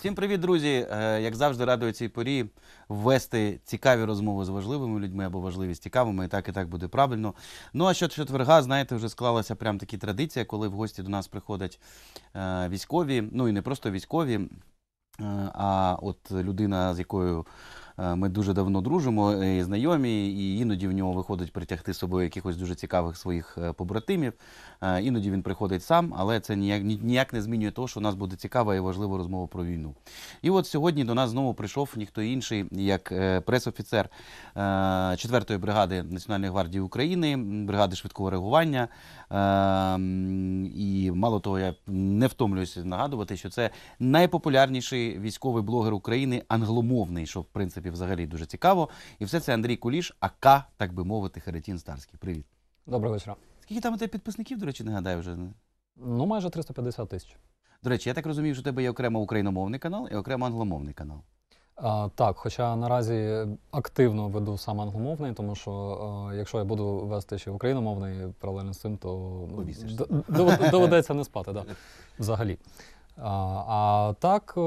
Всім привіт, друзі! Е, як завжди, радую цій порі ввести цікаві розмови з важливими людьми або важливі з цікавими, і так і так буде правильно. Ну а щодо четверга, знаєте, вже склалася прям такі традиція, коли в гості до нас приходять е, військові, ну і не просто військові. Е, а от людина, з якою Е, ми дуже давно дружимо і е, знайомі, і іноді в нього виходить притягти з собою якихось дуже цікавих своїх е, побратимів. Іноді він приходить сам, але це ніяк ніяк не змінює того, що у нас буде цікава і важлива розмова про війну. І от сьогодні до нас знову прийшов ніхто інший, як пресофіцер 4-ї бригади Національної гвардії України, бригади швидкого реагування. І мало того, я не втомлююся нагадувати, що це найпопулярніший військовий блогер України англомовний, що в принципі принципі, взагалі дуже цікаво. І все це Андрій Куліш, АК, так би мовити, Херетін Старський. Привіт. Доброго вечора. Скільки там у тебе підписників, до речі, не гадаю вже? Ну, майже 350 тисяч. До речі, я так розумію, що у тебе є окремо україномовний канал і окремо англомовний канал. А, Так, хоча наразі активно веду саме англомовний, тому що а, якщо я буду вести ще україномовний паралельно з цим, то ну, доведеться не спати, да, взагалі. А а так е,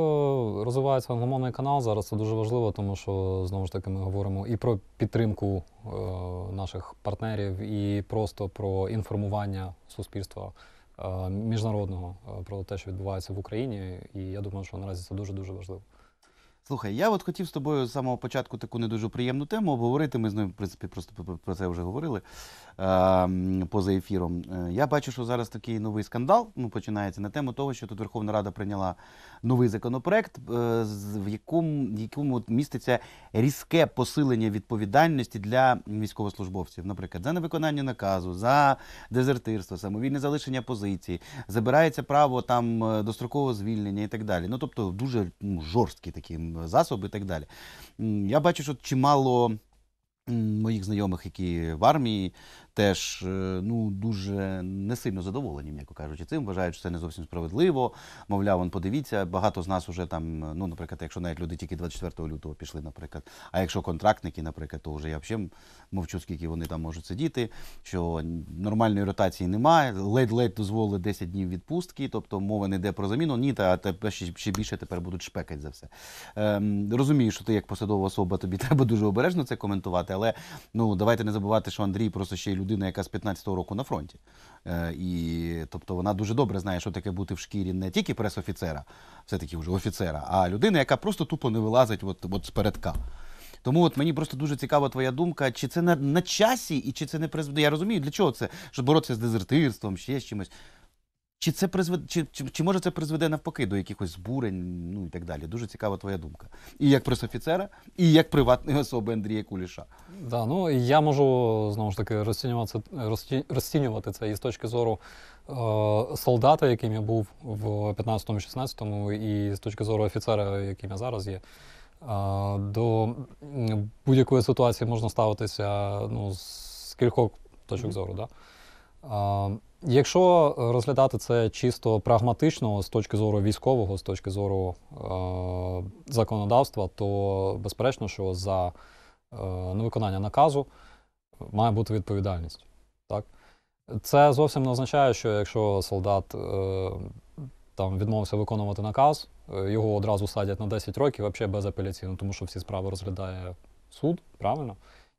розвивається англомовний канал. Зараз це дуже важливо, тому що знову ж таки ми говоримо і про підтримку е, наших партнерів, і просто про інформування суспільства е, міжнародного е, про те, що відбувається в Україні. І я думаю, що наразі це дуже дуже важливо. Слухай, я от хотів з тобою з самого початку таку не дуже приємну тему обговорити. Ми з ним, в принципі, просто про це вже говорили е, поза ефіром. Е, я бачу, що зараз такий новий скандал ну, починається на тему того, що тут Верховна Рада прийняла новий законопроект, е, в якому якому міститься різке посилення відповідальності для військовослужбовців, наприклад, за невиконання наказу, за дезертирство, самовільне залишення позиції, забирається право там е, дострокового звільнення і так далі. Ну тобто дуже ну, жорсткі такі. Е, засоби і так далі. Я бачу, що чимало моїх знайомих, які в армії, теж е, ну дуже не сильно задоволені, м'яко кажучи, цим вважають, що це не зовсім справедливо. Мовляв, он подивіться, багато з нас уже там, е, ну наприклад, якщо навіть люди тільки 24 лютого пішли, наприклад. А якщо контрактники, наприклад, то вже я взагалі мовчу, скільки вони там можуть сидіти, що нормальної ротації немає, ледь-ледь дозволили 10 днів відпустки, тобто мова не йде про заміну. Ні, та тепер ще більше тепер будуть шпекать за все. Ем, Розумію, що ти як посадова особа, тобі треба дуже обережно це коментувати, але ну давайте не забувати, що Андрій просто ще й людина, яка з 15-го року на фронті. Е, і тобто вона дуже добре знає, що таке бути в шкірі не тільки пресофіцера, все-таки вже офіцера, а людина, яка просто тупо не вилазить от, от з передка. Тому от мені просто дуже цікава твоя думка, чи це на, на часі, і чи це не призведе. Я розумію, для чого це? Щоб боротися з дезертирством, ще з чимось. Чи це призведе, чи, чи, чи може це призведе навпаки до якихось збурень, ну і так далі? Дуже цікава твоя думка. І як пресофіцера, і як приватної особи Андрія Куліша. Да, ну я можу знову ж таки розцінюватися розцінювати це із точки зору е, солдата, яким я був в 15-16-му, і з точки зору офіцера, яким я зараз є. Е, до будь-якої ситуації можна ставитися ну, з кількох точок mm -hmm. зору. Да? Е, Якщо е, розглядати це чисто прагматично з точки зору військового, з точки зору е, законодавства, то безперечно, що за е, невиконання наказу е, має бути відповідальність. Так? Це зовсім не означає, що якщо солдат е, там відмовився виконувати наказ, е, його одразу садять на 10 років, взагалі безапеляційно, тому що всі справи розглядає суд, правильно?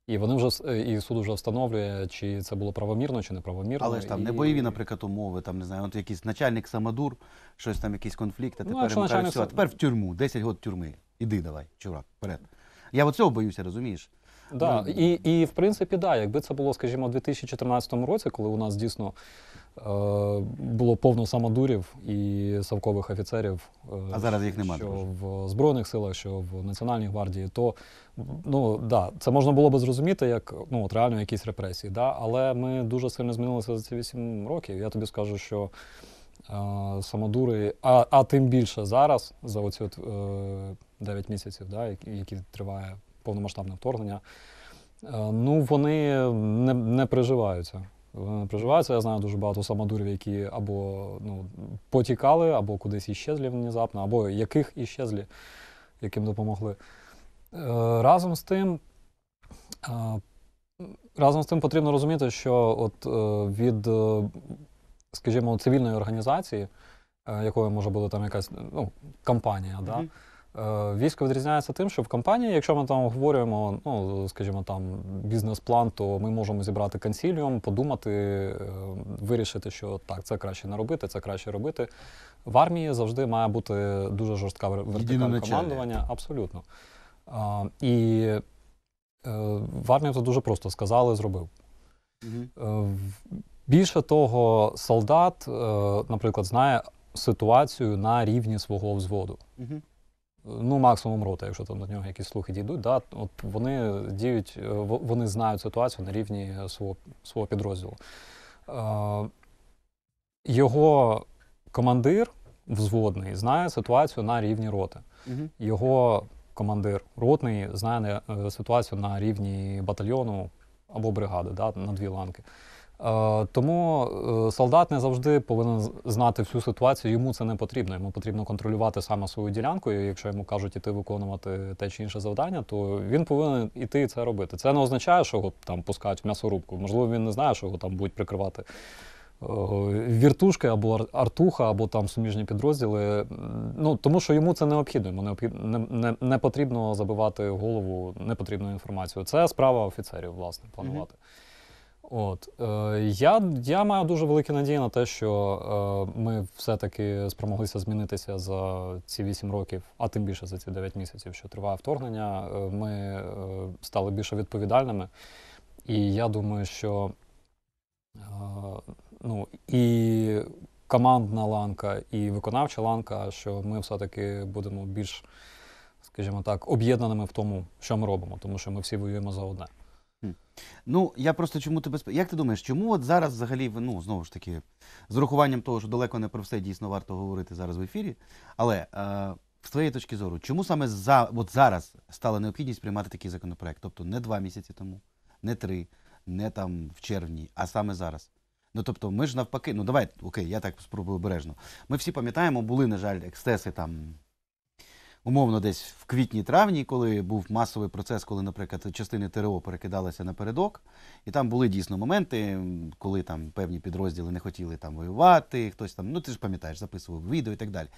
І вони вже е, і суд вже встановлює, чи це було правомірно, чи неправомірно. Але ж там і... не бойові, наприклад, умови, там не знаю, от якийсь начальник самодур, щось там, якийсь конфлікт, а ну, тепер ну, йому начальник... все, а тепер в тюрму, 10 років тюрми. Іди давай, чувак, вперед. Я оцього боюся, розумієш? Да, ну, і, і в принципі, да, якби це було, скажімо, у 2014 році, коли у нас дійсно Е, було повно самодурів і савкових офіцерів, е, а зараз їх немає що в збройних силах, що в національній гвардії, то ну да, це можна було би зрозуміти як ну от реально якісь репресії. Да? Але ми дуже сильно змінилися за ці вісім років. Я тобі скажу, що е, самодури, а а тим більше зараз, за оці от, е, місяців, да, які, триває повномасштабне вторгнення, е, ну вони не, не приживаються. Вони е, проживаються. Я знаю дуже багато самодурів, які або ну, потікали, або кудись іщезлі внезапно, або яких іщезлі, яким допомогли. Е, разом з тим. Е, разом з тим потрібно розуміти, що от від, скажімо, цивільної організації, якою може бути там якась ну, компанія, mm -hmm. да, Е, військо відрізняється тим, що в компанії, якщо ми там обговорюємо, ну скажімо, там бізнес-план, то ми можемо зібрати консіліум, подумати, е, вирішити, що так, це краще не робити, це краще робити. В армії завжди має бути дуже жорстка вертикаль командування. Абсолютно. Е, і в армії це дуже просто сказали, зробив. Угу. Більше того, солдат, наприклад, знає ситуацію на рівні свого взводу. Угу. Ну, максимум рота, якщо там до нього якісь слухи дійдуть, да, от вони діють, е, вони знають ситуацію на рівні свого свого підрозділу. Е, його командир взводний знає ситуацію на рівні роти. Його командир ротний знає е, ситуацію на рівні батальйону або бригади да, на дві ланки. Е, тому е, солдат не завжди повинен знати всю ситуацію. Йому це не потрібно. Йому потрібно контролювати саме свою ділянку. і Якщо йому кажуть іти виконувати те чи інше завдання, то він повинен іти це робити. Це не означає, що його там пускають в м'ясорубку. Можливо, він не знає, що його там будуть прикривати е, віртушки або артуха, або там суміжні підрозділи. Ну тому, що йому це необхідно. Йому необхідно не, не, не потрібно забивати голову непотрібну інформацію. Це справа офіцерів, власне, планувати. От е, я я маю дуже великі надії на те, що е, ми все-таки спромоглися змінитися за ці вісім років, а тим більше за ці дев'ять місяців, що триває вторгнення. Е, ми е, стали більше відповідальними. І я думаю, що е, ну і командна ланка, і виконавча ланка, що ми все-таки будемо більш, скажімо так, об'єднаними в тому, що ми робимо, тому що ми всі воюємо за одне. Ну, я просто чому тебе сп... Як ти думаєш, чому от зараз взагалі ну, знову ж таки, з урахуванням того, що далеко не про все дійсно варто говорити зараз в ефірі, але е, з твоєї точки зору, чому саме за от зараз стала необхідність приймати такий законопроект? Тобто не два місяці тому, не три, не там в червні, а саме зараз? Ну тобто, ми ж навпаки, ну давай, окей, я так спробую обережно. Ми всі пам'ятаємо, були, на жаль, ексцеси там умовно десь в квітні-травні, коли був масовий процес, коли, наприклад, частини ТРО перекидалися напередок, і там були дійсно моменти, коли там певні підрозділи не хотіли там воювати, хтось там, ну ти ж пам'ятаєш, записував відео і так далі.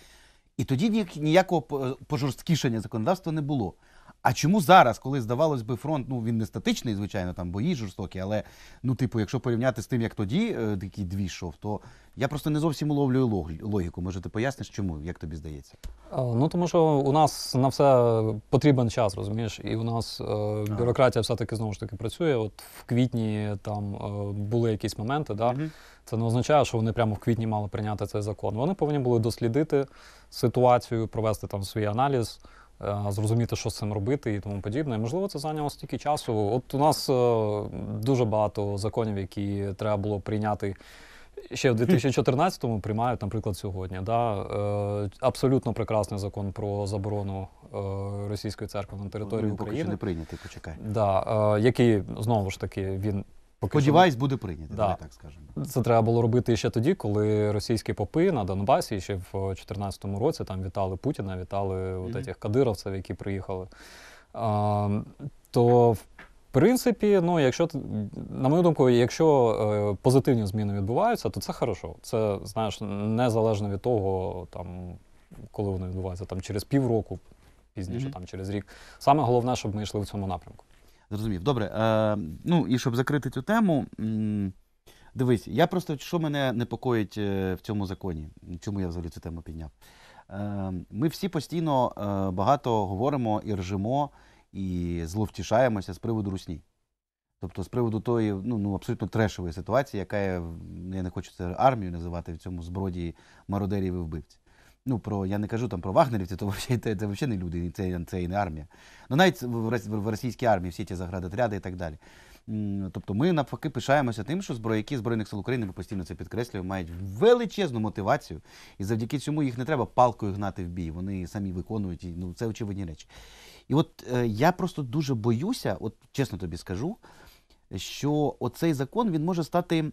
І тоді ніякого е, пожорсткішення законодавства не було. А чому зараз, коли здавалось би, фронт, ну він не статичний, звичайно, там бої жорстокі, але ну, типу, якщо порівняти з тим, як тоді е, такий дві йшов, то я просто не зовсім уловлюю лог- логіку. Може, ти поясниш, чому, як тобі здається? Е, ну тому що у нас на все потрібен час, розумієш, і у нас е, бюрократія все-таки знову ж таки працює. От в квітні там е, були якісь моменти, да? це не означає, що вони прямо в квітні мали прийняти цей закон. Вони повинні були дослідити ситуацію, провести там свій аналіз. Е, зрозуміти, що з цим робити і тому подібне. можливо, це зайняло стільки часу. От у нас е, дуже багато законів, які треба було прийняти. Ще в 2014-му приймають, наприклад, сьогодні. Да? Е, Абсолютно прекрасний закон про заборону е, російської церкви на ну, території України. Він поки що не прийнятий, почекай. Да, е, Який знову ж таки він Поки Сподіваюсь, буде прийнято, Да. так скажемо. Це треба було робити ще тоді, коли російські попи на Донбасі ще в 2014 році там вітали Путіна, вітали mm от цих кадировців, які приїхали. А, то в принципі, ну якщо на мою думку, якщо е, позитивні зміни відбуваються, то це хорошо. Це знаєш, незалежно від того, там коли вони відбуваються, там через півроку, пізніше, Мгм. там через рік. Саме головне, щоб ми йшли в цьому напрямку. Зрозумів. Добре. Е, Ну і щоб закрити цю тему, дивись, я просто що мене непокоїть е, в цьому законі, чому я взагалі цю тему підняв. Е, Ми всі постійно е, багато говоримо і ржимо, і зловтішаємося з приводу русні. Тобто з приводу тої ну, ну абсолютно трешової ситуації, яка є, ну, я не хочу це армію називати в цьому зброді мародерів і вбивців. Ну, про я не кажу там про вагнерівців, то це, це, це взагалі не люди, це це і не армія. Ну навіть в російській армії всі ці заградотряди і так далі. Тобто ми навпаки пишаємося тим, що зброяки Збройних сил України, ми постійно це підкреслюємо, мають величезну мотивацію. І завдяки цьому їх не треба палкою гнати в бій. Вони самі виконують і ну це очевидні речі. І от е, я просто дуже боюся, от чесно тобі скажу що оцей закон він може стати в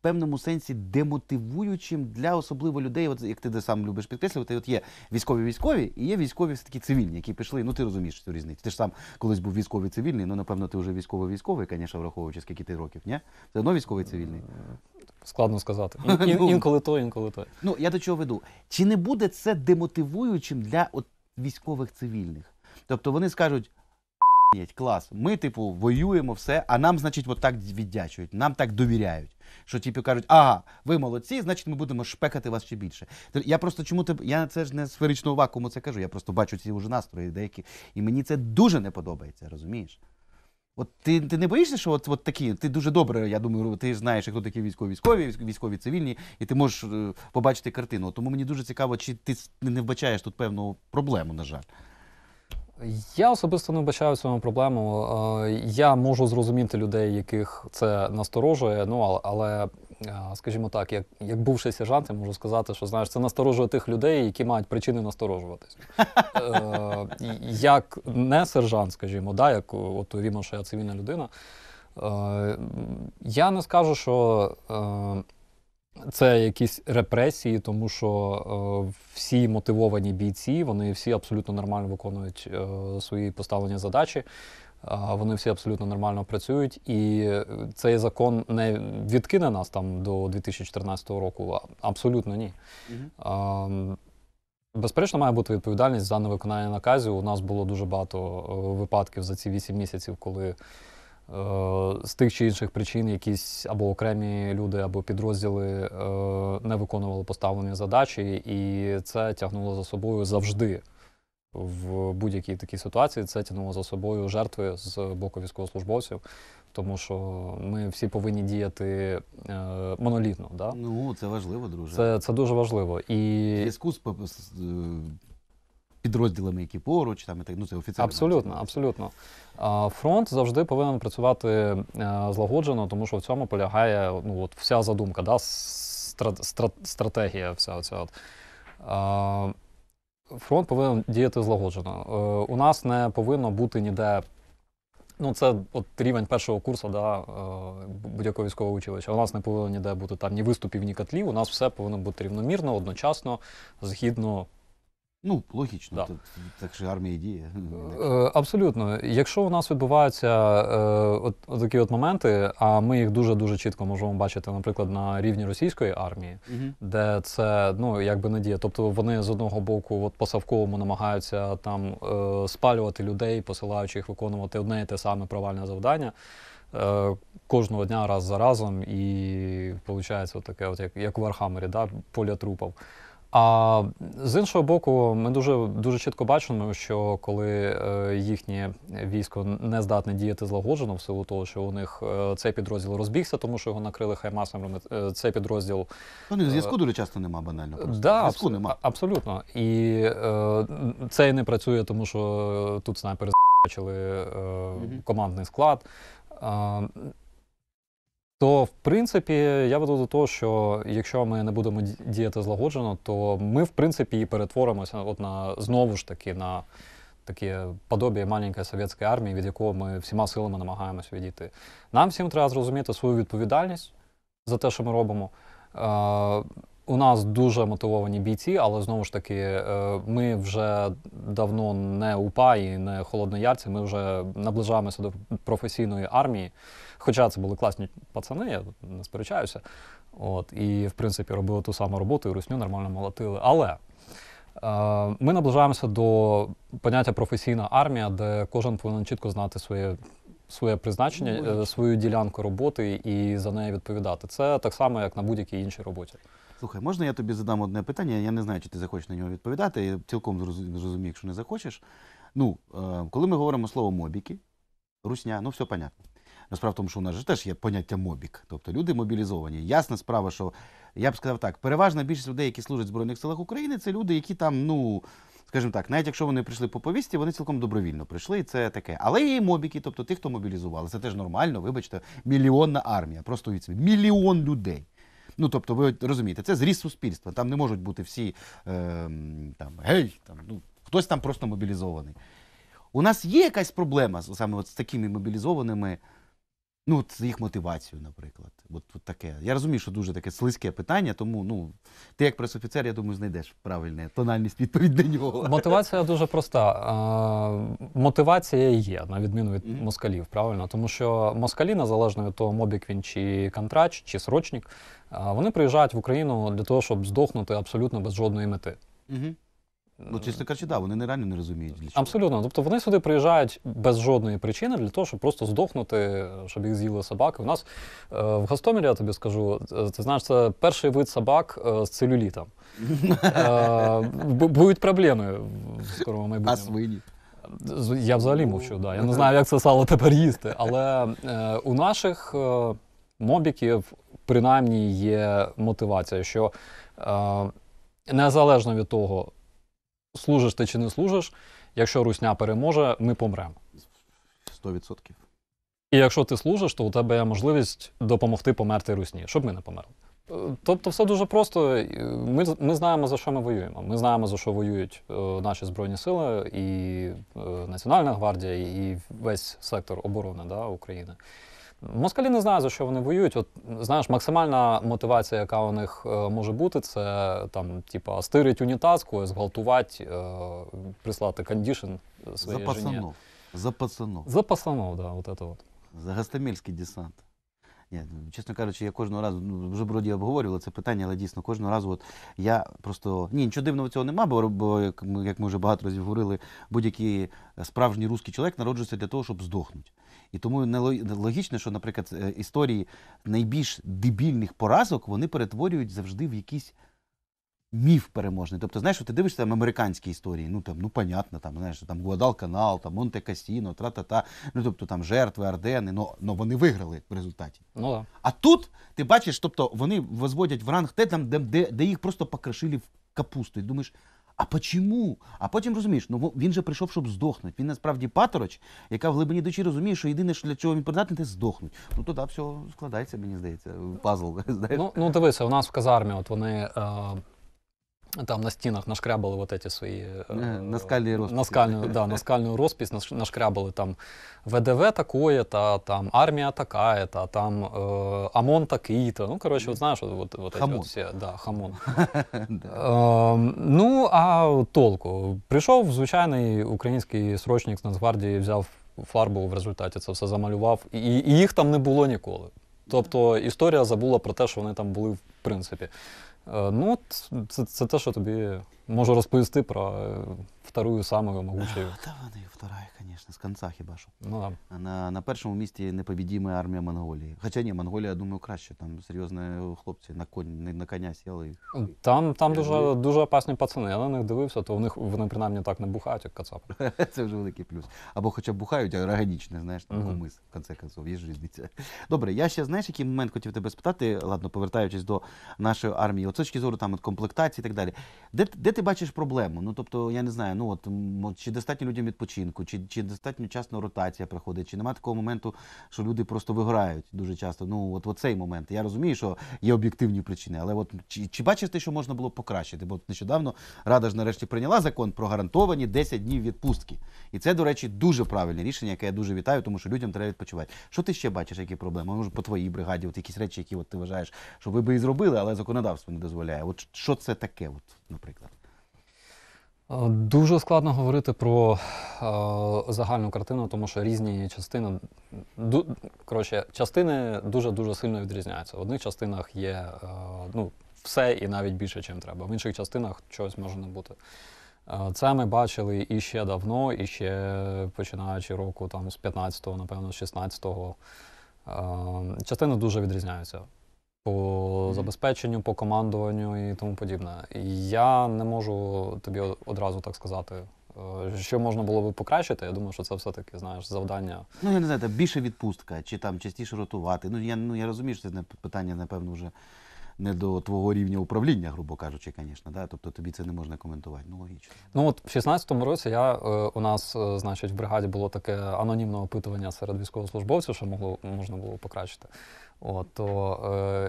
певному сенсі демотивуючим для особливо людей. От як ти сам любиш підкреслювати, от є військові військові і є військові все цивільні, які пішли. Ну ти розумієш цю різницю. Ти ж сам колись був військовий цивільний. Ну напевно, ти вже військово-військовий, звісно, враховуючи скільки ти років, ні? Все одно військовий е, цивільний. Складно сказати. Ну, ін, ін, ну. інколи то, інколи то. Ну я до чого веду. Чи не буде це демотивуючим для от військових цивільних? Тобто вони скажуть клас. Ми, типу, воюємо все, а нам, значить, от так віддячують, нам так довіряють. Що типу кажуть, ага, ви молодці, значить, ми будемо шпекати вас ще більше. Я просто чому ти я це ж не сферично вакууму це кажу. Я просто бачу ці вже настрої деякі, і мені це дуже не подобається, розумієш? От ти ти не боїшся, що от от такі, ти дуже добре, я думаю, ти знаєш, хто такі військові військові, військові цивільні, і ти можеш е, побачити картину. Тому мені дуже цікаво, чи ти не вбачаєш тут певну проблему, на жаль. Я особисто не вбачаю в цьому проблему. Е, я можу зрозуміти людей, яких це насторожує. Ну але, е, скажімо так, як як бувший сержант, я можу сказати, що знаєш, це насторожує тих людей, які мають причини насторожуватись. Е, як не сержант, скажімо, да, як от уявімо, що я цивільна людина. Я не скажу, що. Це якісь репресії, тому що е, всі мотивовані бійці, вони всі абсолютно нормально виконують е, свої поставлені задачі, вони всі абсолютно нормально працюють. І цей закон не відкине нас там до 2014 року. Абсолютно ні. Угу. Безперечно, має бути відповідальність за невиконання наказів. У нас було дуже багато е, випадків за ці 8 місяців, коли. Е, з тих чи інших причин якісь або окремі люди, або підрозділи е, не виконували поставлені задачі, і це тягнуло за собою завжди. В будь-якій такій ситуації це тягнуло за собою жертви з боку військовослужбовців, тому що ми всі повинні діяти е, монолітно. Да? Ну це важливо, друже. Це це дуже важливо. І зв'язку з підрозділами, які поруч там і так ну це офіцери. Абсолютно, абсолютно. Фронт завжди повинен працювати е, злагоджено, тому що в цьому полягає ну от вся задумка, да, стратегія. вся оця от. Фронт повинен діяти злагоджено. Е, у нас не повинно бути ніде. Ну, це от рівень першого курсу да, е, будь-якого військового училища. У нас не повинно ніде бути там ні виступів, ні котлів. У нас все повинно бути рівномірно, одночасно, згідно Ну, логічно, да. так, же армія діє. Ну, е, абсолютно. Якщо у нас відбуваються е, от, от такі от моменти, а ми їх дуже-дуже чітко можемо бачити, наприклад, на рівні російської армії, угу. де це ну якби не діє. Тобто вони з одного боку, от по Савковому намагаються там е, спалювати людей, посилаючи їх виконувати одне і те саме провальне завдання. Кожного дня раз за разом, і виходить, от таке, от як як в Архамері, да, поля трупів. А з іншого боку, ми дуже дуже чітко бачимо, що коли е, їхнє військо не здатне діяти злагоджено в силу того, що у них е, цей підрозділ розбігся, тому що його накрили хаймасом, е, Цей підрозділ Вони зв'язку дуже часто нема банально. Просто. Да, Зв'язку нема абсолютно, і е, це і не працює, тому що тут снайпери з***чили е, командний склад. Е, то, в принципі, я веду до того, що якщо ми не будемо діяти злагоджено, то ми, в принципі, і перетворимося от на знову ж таки на таке подобіє маленької совєтської армії, від якого ми всіма силами намагаємося відійти. Нам всім треба зрозуміти свою відповідальність за те, що ми робимо. Е, у нас дуже мотивовані бійці, але знову ж таки, е, ми вже давно не УПА і не холодноярці. Ми вже наближаємося до професійної армії. Хоча це були класні пацани, я не сперечаюся. От, І, в принципі, робили ту саму роботу і русню нормально молотили. Але е, ми наближаємося до поняття професійна армія, де кожен повинен чітко знати своє. Своє призначення, е, свою ділянку роботи і за неї відповідати. Це так само, як на будь-якій іншій роботі. Слухай, можна я тобі задам одне питання? Я не знаю, чи ти захочеш на нього відповідати. Я цілком зрозумію, якщо не захочеш. Ну, е, коли ми говоримо слово мобіки, русня, ну все понятно. Насправді, в тому що у нас же теж є поняття мобік, тобто люди мобілізовані. Ясна справа, що я б сказав так, переважна більшість людей, які служать в Збройних силах України, це люди, які там, ну скажімо так, навіть якщо вони прийшли по повісті, вони цілком добровільно прийшли, і це таке. Але є і мобіки, тобто тих, хто мобілізували. Це теж нормально, вибачте, мільйонна армія. Просто від мільйон людей. Ну тобто, ви розумієте, це зріс суспільства. Там не можуть бути всі е, там гей, там ну хтось там просто мобілізований. У нас є якась проблема саме от з такими мобілізованими. Ну, от їх мотивацію, наприклад. От, от таке. Я розумію, що дуже таке слизьке питання, тому ну ти як пресофіцер, я думаю, знайдеш правильне тональність відповідь до нього. Мотивація дуже проста. А, мотивація є, на відміну від mm -hmm. москалів, правильно, тому що москалі, незалежно від того, мобік він чи контрач, чи срочник, вони приїжджають в Україну для того, щоб здохнути абсолютно без жодної мети. Mm -hmm. Ну, чесно кажучи, да, вони реально не розуміють. для чого. Абсолютно. Тобто вони сюди приїжджають без жодної причини для того, щоб просто здохнути, щоб їх з'їли собаки. У нас е, в Гостомелі, я тобі скажу, е, ти знаєш, це перший вид собак е, з целюлітом. Будуть проблеми в скорому майбутньому. А свині? Я взагалі ну, мовчу. да. Я ну, не знаю, як це сало тепер їсти. Але у наших мобіків принаймні є мотивація, що незалежно від того служиш ти чи не служиш, якщо Русня переможе, ми помремо. Сто відсотків. І якщо ти служиш, то у тебе є можливість допомогти померти Русні, щоб ми не померли. Е, тобто, все дуже просто. Е, ми ми знаємо, за що ми воюємо. Ми знаємо, за що воюють е, наші Збройні Сили, і Національна гвардія, і весь сектор оборони да, України. Москалі не знаю, за що вони воюють. От знаєш, максимальна мотивація, яка у них е, може бути, це там, типа, стирить унітазку, зґвалтувати, е, прислати кондішн своєї. За жені. За пацанов. За пацанов, да, от это вот. За гастамельський десант. Ні, ну, Чесно кажучи, я кожного разу ну, вже броді обговорювали це питання, але дійсно кожного разу. От я просто ні, нічого дивного цього нема, бо, бо як ми як ми вже багато разів говорили, будь-який справжній русський чоловік народжується для того, щоб здохнути. І тому нелогічно, що, наприклад, е, історії найбільш дебільних поразок вони перетворюють завжди в якийсь Міф переможний. Тобто, знаєш, ти дивишся там американські історії, ну там, ну понятно, там знаєш, там Гуадалканал, там Монте Касіно, тра-та-та, ну тобто там жертви, Ардени, ну, ну вони виграли в результаті. Ну, да. А тут ти бачиш, тобто вони возводять в ранг те, там, де де, де їх просто покришили в капусту. І думаєш, а почому? А потім розумієш, ну він же прийшов, щоб здохнути. Він насправді патороч, яка в глибині душі розуміє, що єдине, що для чого він придатний, це здохнуть. Ну тоді все складається, мені здається, пазл. знаєш. Ну ну дивися, у нас в казармі, от вони. Е... Там на стінах нашкрябали вот эти свои... Э, э наскальные росписи. Наскальную, да, наскальную роспись нашкрябали там ВДВ такое-то, там армия такая-то, там э, ОМОН такие-то. Ну, коротше, вот знаешь, вот, вот хамон. эти вот все. Да, хамон. ну, а толку? Прийшов звичайний український срочник з Нацгвардії, взяв фарбу в результаті, це все замалював. і їх там не було ніколи. Тобто історія забула про те, що вони там були в принципі. Е, ну, це, це те, що тобі Можу розповісти про е, вторую самую могучую. Та вона вторая, звісно, з кінця хіба що. Ну, да. на, на першому місці непобідіма армія Монголії. Хоча ні, Монголія, я думаю, краще. Там серйозні хлопці на конь, на коня сіли. Там там дуже дуже опасні пацани. Я на них дивився, то в вони принаймні так не бухають, як кацапи. Це вже великий плюс. Або хоча б бухають, а органічне, знаєш, там угу. комис, в конце концов, є різниця. Добре, я ще знаєш, який момент хотів тебе спитати, ладно, повертаючись до нашої армії, от точки зору там от комплектації і так далі. Де, де ти бачиш проблему? Ну тобто, я не знаю, ну от чи достатньо людям відпочинку, чи чи достатньо часно ротація приходить? чи немає такого моменту, що люди просто виграють дуже часто. Ну от, от цей момент. Я розумію, що є об'єктивні причини, але от чи чи бачиш ти, що можна було покращити? Бо нещодавно рада ж нарешті прийняла закон про гарантовані 10 днів відпустки, і це, до речі, дуже правильне рішення, яке я дуже вітаю, тому що людям треба відпочивати. Що ти ще бачиш? Які проблеми? Може, по твоїй бригаді, от якісь речі, які от ти вважаєш, що ви би і зробили, але законодавство не дозволяє. От що це таке, от, наприклад. Дуже складно говорити про е, загальну картину, тому що різні частини ду, коротше, частини дуже-дуже сильно відрізняються. В одних частинах є е, ну, все і навіть більше, чим треба. В інших частинах чогось може не бути. Е, це ми бачили і ще давно, і ще починаючи року там, з 15-го, напевно, з 16-го. Е, частини дуже відрізняються по забезпеченню, по командуванню і тому подібне. Я не можу тобі одразу так сказати. Е, що можна було би покращити, я думаю, що це все-таки знаєш завдання. Ну я не знаю, більше відпустка, чи там частіше ротувати. Ну я ну я розумію, що це питання, напевно, вже не до твого рівня управління, грубо кажучи, звісно, да? тобто тобі це не можна коментувати. Ну логічно. Ну от в 16-му році я е, у нас, е, значить, в бригаді було таке анонімне опитування серед військовослужбовців, що могло можна було покращити. От, то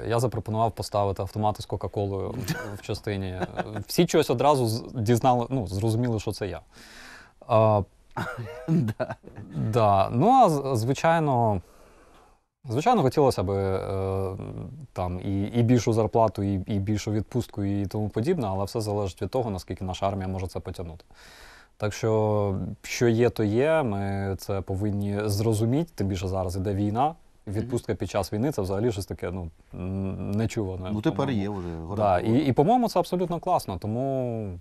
е, я запропонував поставити автомати з Кока-Колою в частині. Всі чогось одразу дізнали, ну зрозуміли, що це я. А, да. да. Ну а звичайно. Звичайно, хотілося б е, там і і більшу зарплату, і і більшу відпустку, і тому подібне, але все залежить від того, наскільки наша армія може це потягнути. Так що, що є, то є. Ми це повинні зрозуміти. Тим більше зараз іде війна. Відпустка під час війни це взагалі щось таке ну нечуване. Ну тепер є вже. Да, І, і по-моєму, це абсолютно класно. Тому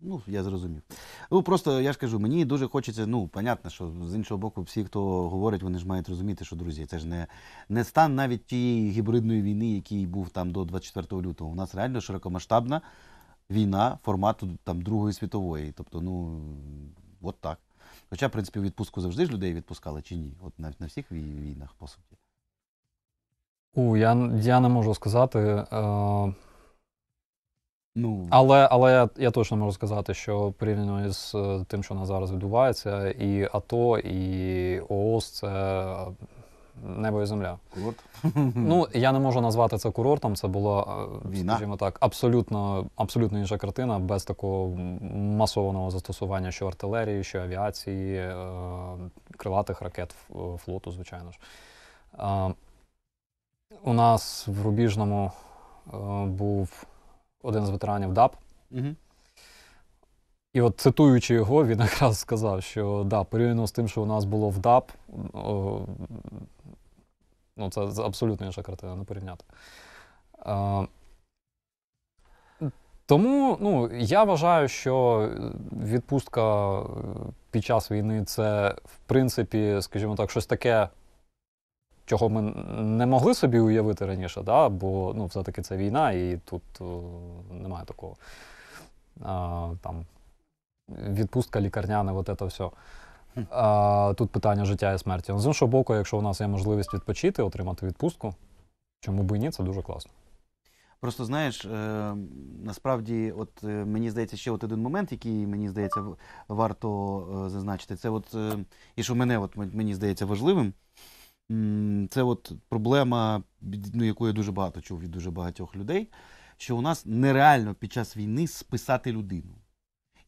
Ну, я зрозумів. Ну просто я ж кажу, мені дуже хочеться. Ну, понятно, що з іншого боку, всі, хто говорить, вони ж мають розуміти, що друзі, це ж не не стан навіть тієї гібридної війни, який був там до 24 лютого. У нас реально широкомасштабна війна формату там Другої світової. Тобто, ну от так. Хоча, в принципі, відпустку завжди ж людей відпускали чи ні? От навіть на всіх війнах, по суті. У я я не можу сказати. Е... Ну але але я, я точно можу сказати, що порівняно з е, тим, що у нас зараз відбувається, і АТО, і ООС це небо і земля. Курорт? Ну я не можу назвати це курортом. Це була е, Війна. скажімо так, абсолютно абсолютно інша картина без такого масованого застосування, що артилерії, що авіації, е, крилатих ракет флоту, звичайно ж. У нас в Рубіжному був один з ветеранів ДАП. Угу. І от цитуючи його, він якраз сказав, що да, порівняно з тим, що у нас було в ДАП, ну це абсолютно інша картина, не порівняти. А, е, тому ну, я вважаю, що відпустка е, під час війни це, в принципі, скажімо так, щось таке чого ми не могли собі уявити раніше, да? бо ну, все-таки це війна і тут о, е, немає такого а, е, там відпустка лікарняна, от це все. А, Тут питання життя і смерті. Ну, з іншого боку, якщо у нас є можливість відпочити, отримати відпустку, чому б і ні, це дуже класно. Просто знаєш, е, насправді, от мені здається, ще от один момент, який мені здається, варто зазначити, це от і що мене от мені здається важливим це от проблема, ну, яку я дуже багато чув від дуже багатьох людей, що у нас нереально під час війни списати людину.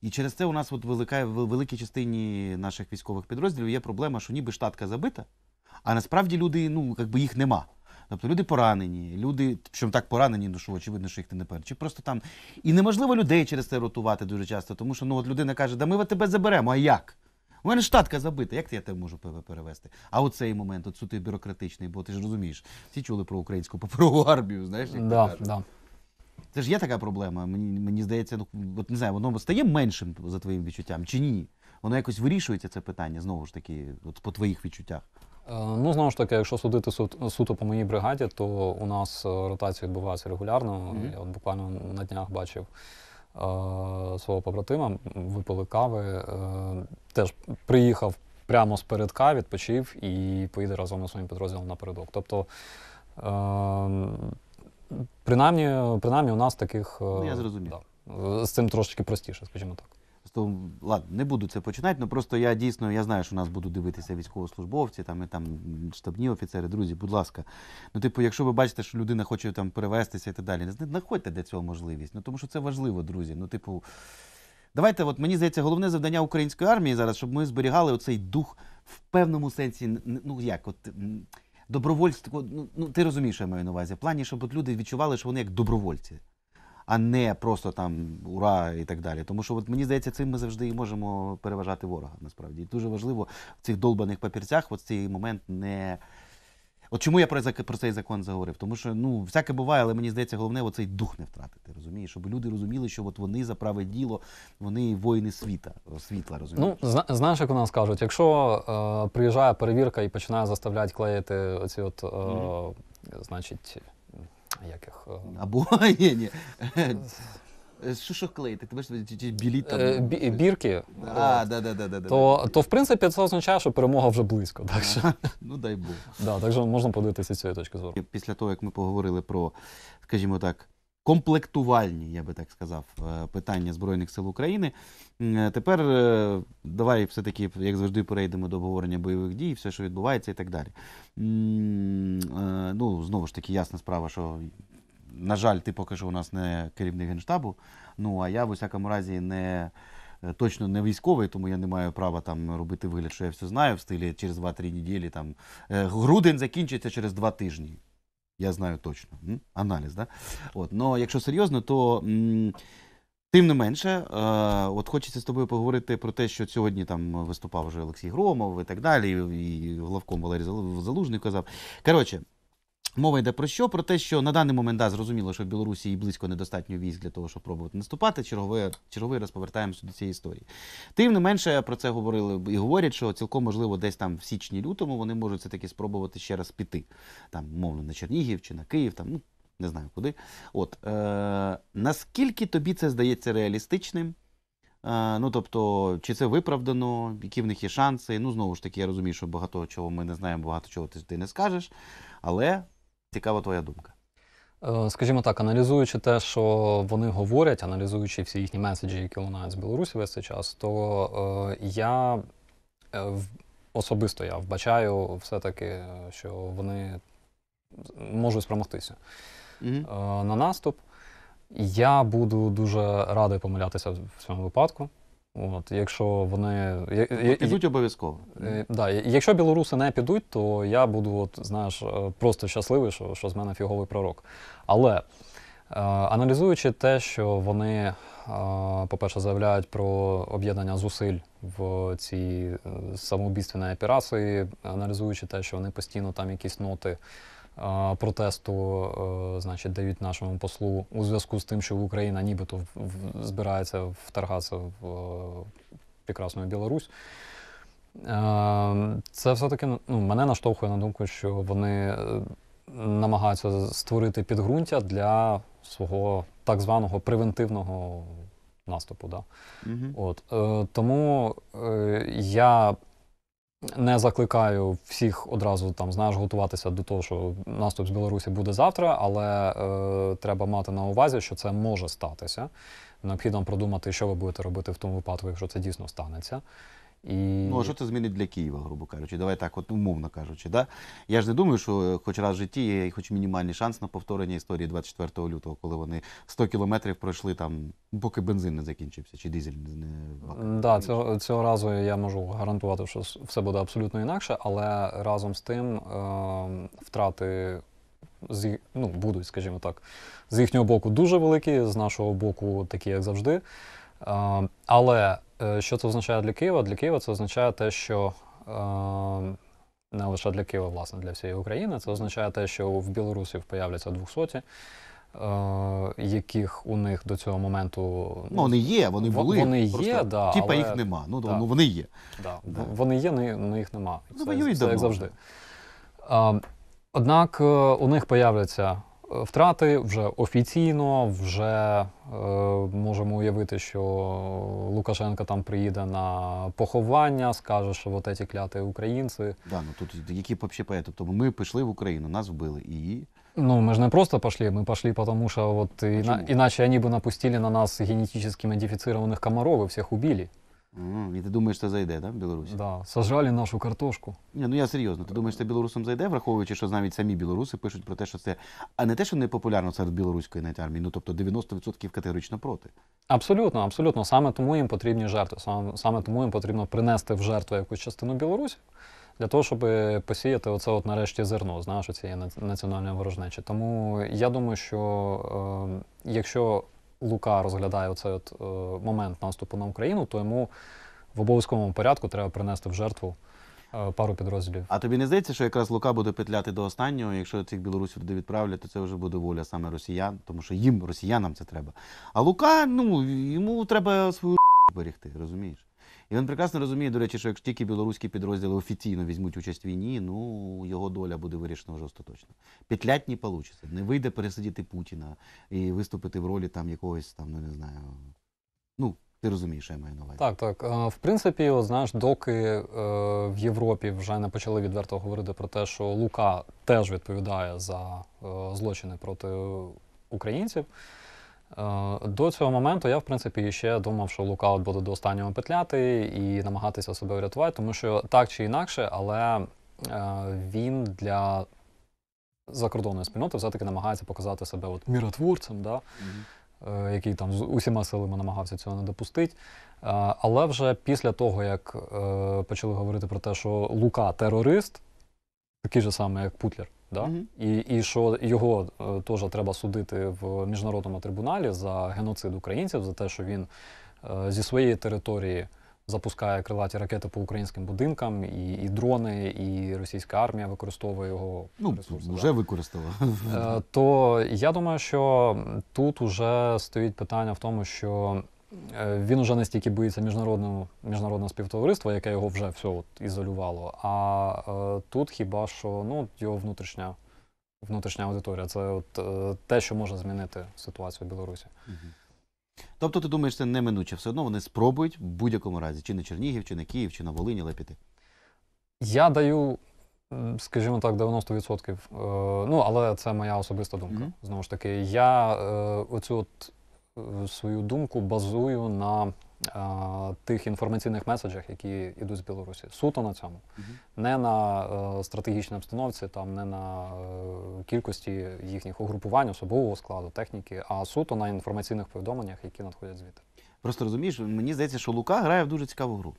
І через це у нас от велика, в великій частині наших військових підрозділів є проблема, що ніби штатка забита, а насправді люди, ну якби їх нема. Тобто люди поранені, люди, причому так поранені, ну що очевидно, що їх ти не перед. Чи просто там. І неможливо людей через це ротувати дуже часто, тому що ну от людина каже, да ми тебе заберемо, а як? У мене штатка забита, як я тебе можу перевести? А оцей момент, от суто бюрократичний, бо ти ж розумієш, всі чули про українську паперову армію, знаєш, як да, кажуть. Да. Це ж є така проблема. Мені мені здається, ну от не знаю, воно стає меншим за твоїм відчуттям чи ні? Воно якось вирішується це питання знову ж таки, от по твоїх відчуттях. Е, ну, знову ж таки, якщо судити суд суто по моїй бригаді, то у нас е, ротація відбувається регулярно. Mm -hmm. Я от буквально на днях бачив Е, свого побратима, випили кави. Е, теж приїхав прямо з передка, відпочив і поїде разом із своїм підрозділом напередок. Тобто, е, принаймні, принаймні у нас таких. Ну, я зрозумів. Да, з цим трошечки простіше, скажімо так. То ладно, не буду це починати, але ну, просто я дійсно я знаю, що нас будуть дивитися військовослужбовці, там і там штабні офіцери, друзі, будь ласка. Ну, типу, якщо ви бачите, що людина хоче там перевестися і так далі, знаходьте для цього можливість. Ну тому що це важливо, друзі. Ну, типу, давайте, от мені здається, головне завдання української армії зараз, щоб ми зберігали оцей дух в певному сенсі, ну як от. Добровольство, ну, ну ти розумієш, я маю на увазі в плані, щоб от люди відчували, що вони як добровольці а не просто там ура і так далі. Тому що, от мені здається, цим ми завжди і можемо переважати ворога. Насправді і дуже важливо в цих долбаних папірцях от цей момент не. От чому я про про цей закон заговорив? Тому що ну всяке буває, але мені здається, головне оцей дух не втратити. Розумієш, щоб люди розуміли, що от вони за праве діло, вони воїни світа, світла ну, розумієш? Ну, зна знаєш, як у нас кажуть, якщо е, приїжджає перевірка і починає заставляти клеїти оці от е, mm -hmm. значить яких е, або ні, ні. Е, що що клеїти? Ти бачиш, ті білі там е, бірки, а, да, да, да, да, то то в принципі це означає, що перемога вже близько. Так що ну дай Бог. Да, так що можна подивитися цієї точки зору. Після того як ми поговорили про, скажімо так, комплектувальні, я би так сказав, е, питання Збройних сил України. Е, тепер е, давай все-таки, як завжди, перейдемо до обговорення бойових дій, все, що відбувається, і так далі. Ну, знову ж таки, ясна справа, що. На жаль, ти поки що у нас не керівник генштабу. Ну а я в усякому разі не точно не військовий, тому я не маю права там робити вигляд, що я все знаю в стилі через 2-3 неділі. Там грудень закінчиться через 2 тижні я знаю точно. Аналіз, да? От, но якщо серйозно, то тим не менше, е, от хочеться з тобою поговорити про те, що сьогодні там виступав вже Олексій Громов і так далі, і главком Валерій Залужний казав. Коротше. Мова йде про що? Про те, що на даний момент да, зрозуміло, що в Білорусі і близько недостатньо військ для того, щоб пробувати наступати. Черговий, черговий раз повертаємося до цієї історії. Тим не менше про це говорили і говорять, що цілком можливо, десь там в січні-лютому вони можуть все таки спробувати ще раз піти, там, мовно, на Чернігів чи на Київ, там ну не знаю куди. От е, наскільки тобі це здається реалістичним? Е, ну, тобто, чи це виправдано, які в них є шанси. Ну, знову ж таки, я розумію, що багато чого ми не знаємо, багато чого ти не скажеш. Але Цікава твоя думка. Е, скажімо так, аналізуючи те, що вони говорять, аналізуючи всі їхні меседжі, які лунають з Білорусі весь цей час, то е, я е, особисто я вбачаю все-таки, що вони можуть спромогтися mm на наступ. Я буду дуже радий помилятися в цьому випадку. От, Якщо вони ну, підуть обов'язково. Е, да, Якщо білоруси не підуть, то я буду, от, знаєш, е, просто щасливий, що що з мене фіговий пророк. Але е, аналізуючи те, що вони, е, по-перше, заявляють про об'єднання зусиль в цій е, самоубійственній операції, аналізуючи те, що вони постійно там якісь ноти протесту е, значить, дають нашому послу у зв'язку з тим, що Україна нібито збирається вторгатися в е, прекрасну Білорусь. Е, це все-таки ну, мене наштовхує на думку, що вони намагаються створити підґрунтя для свого так званого превентивного наступу. Да? Угу. От, е, Тому е, я не закликаю всіх одразу там знаєш готуватися до того, що наступ з Білорусі буде завтра, але е, треба мати на увазі, що це може статися. Необхідно продумати, що ви будете робити в тому випадку, якщо це дійсно станеться. І... Ну, а що це змінить для Києва, грубо кажучи? Давай так, от умовно кажучи. Да? Я ж не думаю, що е, хоч раз в житті є хоч мінімальний шанс на повторення історії 24 лютого, коли вони 100 кілометрів пройшли там, поки бензин не закінчився, чи дизель не Так, да, цього, цього разу я можу гарантувати, що все буде абсолютно інакше, але разом з тим е, втрати з, ну, будуть, скажімо так, з їхнього боку дуже великі, з нашого боку, такі, як завжди. Е, але Е, що це означає для Києва? Для Києва це означає те, що е, не лише для Києва, власне, для всієї України. Це означає те, що в білорусів появляться 200, е, яких у них до цього моменту ну вони є, вони були вони є, да тіпа але... їх нема. Ну да. Ну, вони є. Да. да. Вони є, але їх нема. Це, ну, це, це як завжди. Однак у них появляться втрати вже офіційно, вже е, можемо уявити, що Лукашенко там приїде на поховання, скаже, що от ці кляті українці. Да, ну тут які взагалі Тобто ми пішли в Україну, нас вбили і. Ну, ми ж не просто пошли, Ми пішли, тому що от ина- иначе они бы напустили на нас генетически модифіцированих комаров і всіх убили. І ти думаєш, це зайде, так, в Білорусі? Да, сажали нашу картошку. Ні, ну я серйозно. Ти думаєш, це білорусам зайде, враховуючи, що навіть самі білоруси пишуть про те, що це а не те, що не популярно серед білоруської навіть армії, ну тобто 90% категорично проти. Абсолютно, абсолютно. Саме тому їм потрібні жертви. Саме, тому їм потрібно принести в жертву якусь частину білорусів для того, щоб посіяти оце от нарешті зерно, знаєш, цієї національної ворожнечі. Тому я думаю, що е, якщо Лука розглядає цей от е, момент наступу на Україну, то йому в обов'язковому порядку треба принести в жертву е, пару підрозділів. А тобі не здається, що якраз Лука буде петляти до останнього? Якщо цих білорусів туди відправлять, то це вже буде воля саме росіян, тому що їм, росіянам, це треба. А Лука, ну йому треба свою берегти, розумієш? І він прекрасно розуміє, до речі, що якщо тільки білоруські підрозділи офіційно візьмуть участь в війні, ну його доля буде вирішена вже остаточно. Петлять не вийде. Не вийде пересидіти Путіна і виступити в ролі там якогось там, ну не знаю. Ну, ти розумієш, я маю на увазі. Так, так. Е, в принципі, от, знаєш, доки е, в Європі вже не почали відверто говорити про те, що Лука теж відповідає за е, злочини проти українців. Е, до цього моменту я, в принципі, ще думав, що лукаут буде до останнього петляти і намагатися себе врятувати, тому що так чи інакше, але е, він для закордонної спільноти все-таки намагається показати себе от міротворцем, да? Mm -hmm. який там з усіма силами намагався цього не допустити. Але вже після того, як почали говорити про те, що Лука терорист, такий же самий, як Путлер. Да? Угу. І і що його е, теж треба судити в міжнародному трибуналі за геноцид українців, за те, що він е, зі своєї території запускає крилаті ракети по українським будинкам, і і дрони, і російська армія використовує його Ну, ресурси, вже да? використала. Е, то я думаю, що тут уже стоїть питання в тому, що Е, він вже настільки боїться міжнародного міжнародного співтовариства, яке його вже все от ізолювало. А е, тут хіба що ну, його внутрішня внутрішня аудиторія це от, е, те, що може змінити ситуацію в Білорусі. Угу. Тобто, ти думаєш, це неминуче, все одно вони спробують в будь-якому разі, чи на Чернігів, чи на Київ, чи на Волині лепіти. Я даю, скажімо так, 90%. Е, ну, але це моя особиста думка. Угу. Знову ж таки, я е, оцю от. Е, свою думку базую на а, е, тих інформаційних меседжах, які йдуть з Білорусі. Суто на цьому, угу. не на е, стратегічній обстановці, там не на е, кількості їхніх угрупувань, особового складу, техніки, а суто на інформаційних повідомленнях, які надходять звідти. Просто розумієш, мені здається, що Лука грає в дуже цікаву гру.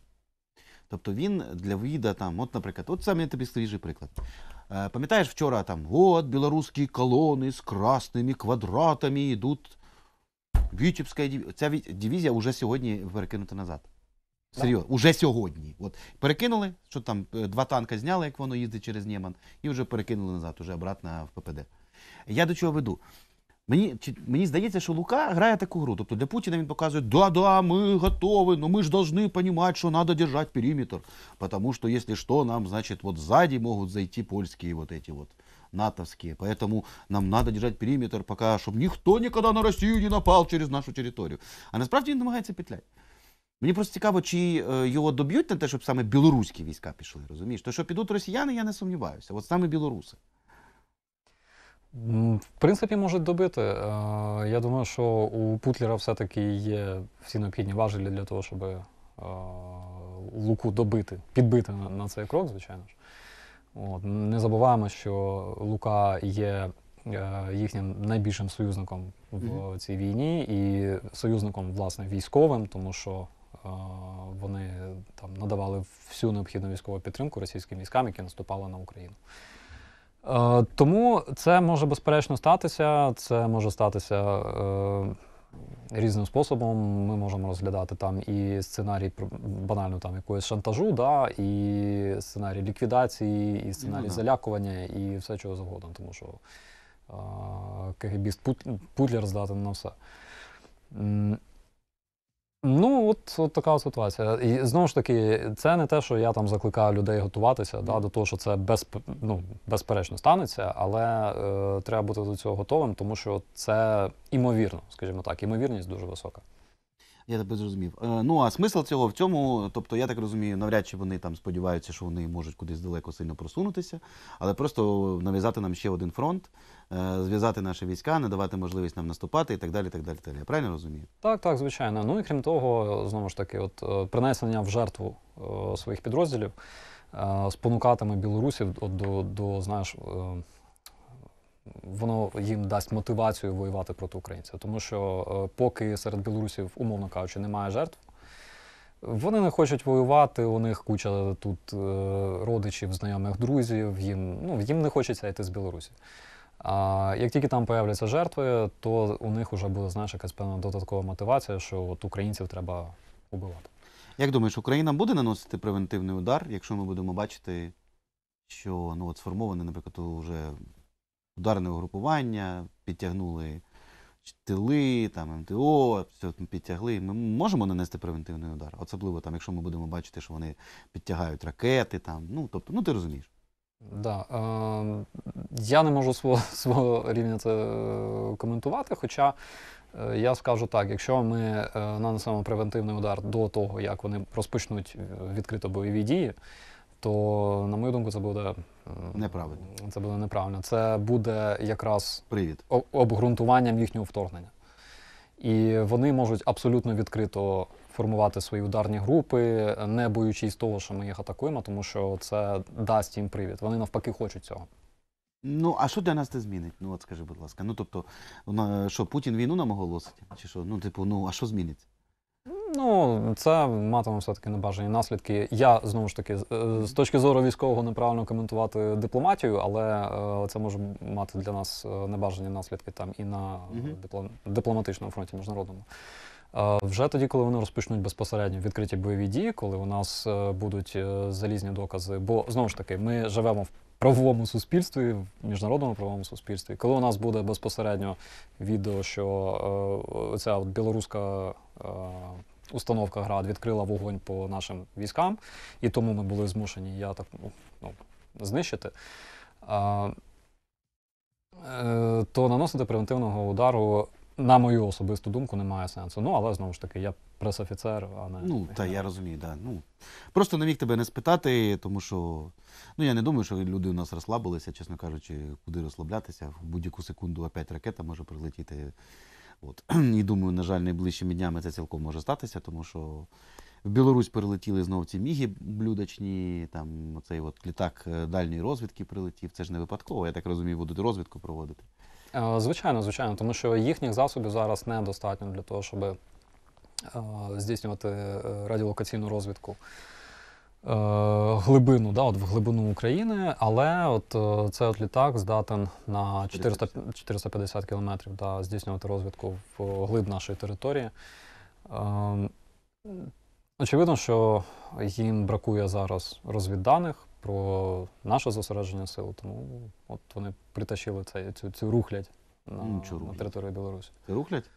Тобто він для вида там, от, наприклад, от саме тобі свіжий приклад. Е, пам'ятаєш, вчора там от білоруські колони з красними квадратами йдуть Вітебська дивізія. Ця дивізія вже сьогодні перекинута назад. Серйозно, уже сьогодні. От перекинули, що там е, два танка зняли, як воно їздить через Нєман, і вже перекинули назад, уже обратно в ППД. Я до чого веду. Мені чи, мені здається, що Лука грає таку гру. Тобто для Путіна він показує, да-да, ми готові, але ну ми ж повинні розуміти, що треба держати периметр. Тому що, якщо що, нам, значить, от ззаді можуть зайти польські вот эти вот натовские. Поэтому нам надо держать периметр пока, чтобы ніхто ніколи на Росію не напав через нашу територію. А насправді він намагається петлять. Мені просто цікаво, чи е, його доб'ють на те, щоб саме білоруські війська пішли. Розумієш, то що підуть росіяни, я не сумніваюся. От саме білоруси. В принципі, можуть добити. Е, я думаю, що у Путлера все-таки є всі необхідні важелі для того, щоб е, луку добити, підбити на цей крок, звичайно ж. От, Не забуваємо, що Лука є е, їхнім найбільшим союзником в mm. цій війні і союзником власне військовим, тому що е, вони там надавали всю необхідну військову підтримку російським військам, які наступали на Україну. Е, тому це може безперечно статися. Це може статися. Е, Різним способом ми можемо розглядати там і сценарій банально там якогось шантажу, да, і сценарій ліквідації, і сценарій ну, залякування, і все чого завгодно, тому що а, КГБіст Путлер здатен на все. Ну, от от така ситуація. І знову ж таки, це не те, що я там закликаю людей готуватися да, до того, що це без, ну, безперечно станеться, але е, треба бути до цього готовим, тому що це імовірно, скажімо так, імовірність дуже висока. Я тебе зрозумів. Е, ну а смисл цього в цьому, тобто, я так розумію, навряд чи вони там сподіваються, що вони можуть кудись далеко сильно просунутися, але просто нав'язати нам ще один фронт, е, зв'язати наші війська, не давати можливість нам наступати і так далі. так далі, так далі. Я правильно розумію? Так, так, звичайно. Ну і крім того, знову ж таки, от е, принесення в жертву е, своїх підрозділів е, спонукатиме білорусів до, до, до знаєш. Е, воно їм дасть мотивацію воювати проти українців. Тому що е, поки серед білорусів, умовно кажучи, немає жертв. Вони не хочуть воювати, у них куча тут е, родичів, знайомих друзів, їм ну, їм не хочеться йти з Білорусі. А як тільки там появляться жертви, то у них вже буде знаєш, якась певна додаткова мотивація, що от українців треба убивати. Як думаєш, Україна буде наносити превентивний удар, якщо ми будемо бачити, що ну от сформований, наприклад, уже ударне угрупування, підтягнули тили, там МТО, все підтягли. Ми можемо нанести превентивний удар, особливо там, якщо ми будемо бачити, що вони підтягають ракети, там, ну тобто, ну ти розумієш. Да. Е, Я не можу свого свого рівня це е, коментувати. Хоча е, я скажу так: якщо ми е, нанесемо превентивний удар до того, як вони розпочнуть е, відкрито бойові дії, то, на мою думку, це буде Е, неправильно. Це буде неправильно. Це буде якраз Привід. обґрунтуванням їхнього вторгнення. І вони можуть абсолютно відкрито формувати свої ударні групи, не боючись того, що ми їх атакуємо, тому що це дасть їм привід. Вони навпаки хочуть цього. Ну, а що для нас це змінить? Ну, от скажи, будь ласка. Ну, тобто, що Путін війну нам оголосить? Чи що? Ну, типу, ну а що зміниться? Ну, це матиме все-таки небажані наслідки. Я знову ж таки е, з точки зору військового неправильно коментувати дипломатію, але е, це може мати для нас е, небажані наслідки там і на дипломатичному фронті міжнародному. Вже тоді, коли вони розпочнуть безпосередньо відкриті бойові дії, коли у нас будуть залізні докази, бо знову ж таки ми живемо в правовому суспільстві, в міжнародному правовому суспільстві, коли у нас буде безпосередньо відео, що ця білоруська установка ГРАД відкрила вогонь по нашим військам, і тому ми були змушені я так ну, ну знищити. А, е, то наносити превентивного удару, на мою особисту думку, немає сенсу. Ну, але знову ж таки, я пресофіцер, а не. Ну, та я розумію, да. Ну просто не міг тебе не спитати, тому що ну я не думаю, що люди у нас розслабилися, чесно кажучи, куди розслаблятися. В будь-яку секунду опять ракета може прилетіти. От. І думаю, на жаль, найближчими днями це цілком може статися, тому що в Білорусь прилетіли знову ці міги блюдочні, там цей от літак е, дальньої розвідки прилетів. Це ж не випадково, я так розумію, будуть розвідку проводити. Е, звичайно, звичайно, тому що їхніх засобів зараз недостатньо для того, щоб е, здійснювати радіолокаційну розвідку. Е, глибину, да, от в глибину України, але от е, це от літак здатен на 400, 450 кілометрів да, здійснювати розвідку в глиб нашої території. Ем, очевидно, що їм бракує зараз розвідданих про наше зосередження сил, тому от вони притащили цей, цю цю рухлядь на, ну, на територію Білорусі. Рухлядь?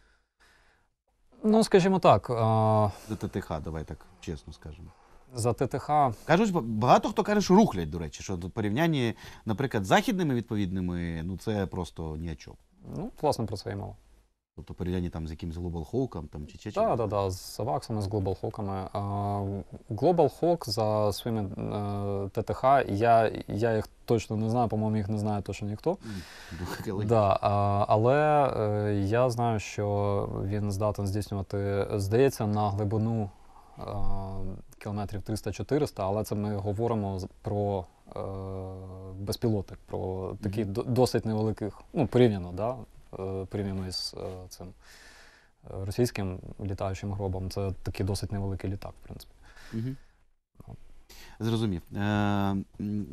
Ну, скажімо так. А... Е, давай так чесно скажемо. За ТТХ кажуть, багато хто каже, що рухлять, до речі, що в порівнянні, наприклад, з західними відповідними, ну це просто ні о чому. Ну, власне, про це і мало. Тобто порівняння там з якимось Global Hawk там, чи чи, чи? Так, так, так, з Аваксами, з Global Hawkами. А, Global Hawk за своїми а, е, ТТХ, я я їх точно не знаю, по-моєму, їх не знає точно ніхто. да, а, Але е, я знаю, що він здатен здійснювати, здається, на глибину. А, е, кілометрів 300-400, але це ми говоримо про е, безпілотник, про такий mm -hmm. досить невеликих, ну, порівняно, да, е, порівняно із е, цим е, російським літаючим гробом. Це такий досить невеликий літак, в принципі. Mm -hmm. Зрозумів. Е,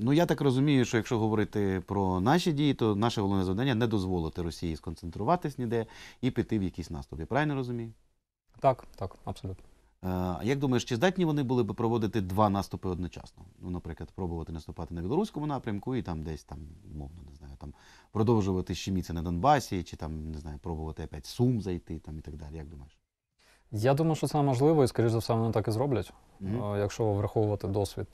Ну я так розумію, що якщо говорити про наші дії, то наше головне завдання не дозволити Росії сконцентруватись ніде і піти в якісь наступи. Правильно розумію? Так, так, абсолютно. Е, як думаєш, чи здатні вони були би проводити два наступи одночасно? Ну, наприклад, пробувати наступати на білоруському напрямку і там десь там, умовно, не знаю, там продовжувати щеміться на Донбасі, чи там не знаю, пробувати опять сум зайти там і так далі. Як думаєш? Я думаю, що це можливо, і скоріш за все, вони так і зроблять. Mm -hmm. Якщо враховувати досвід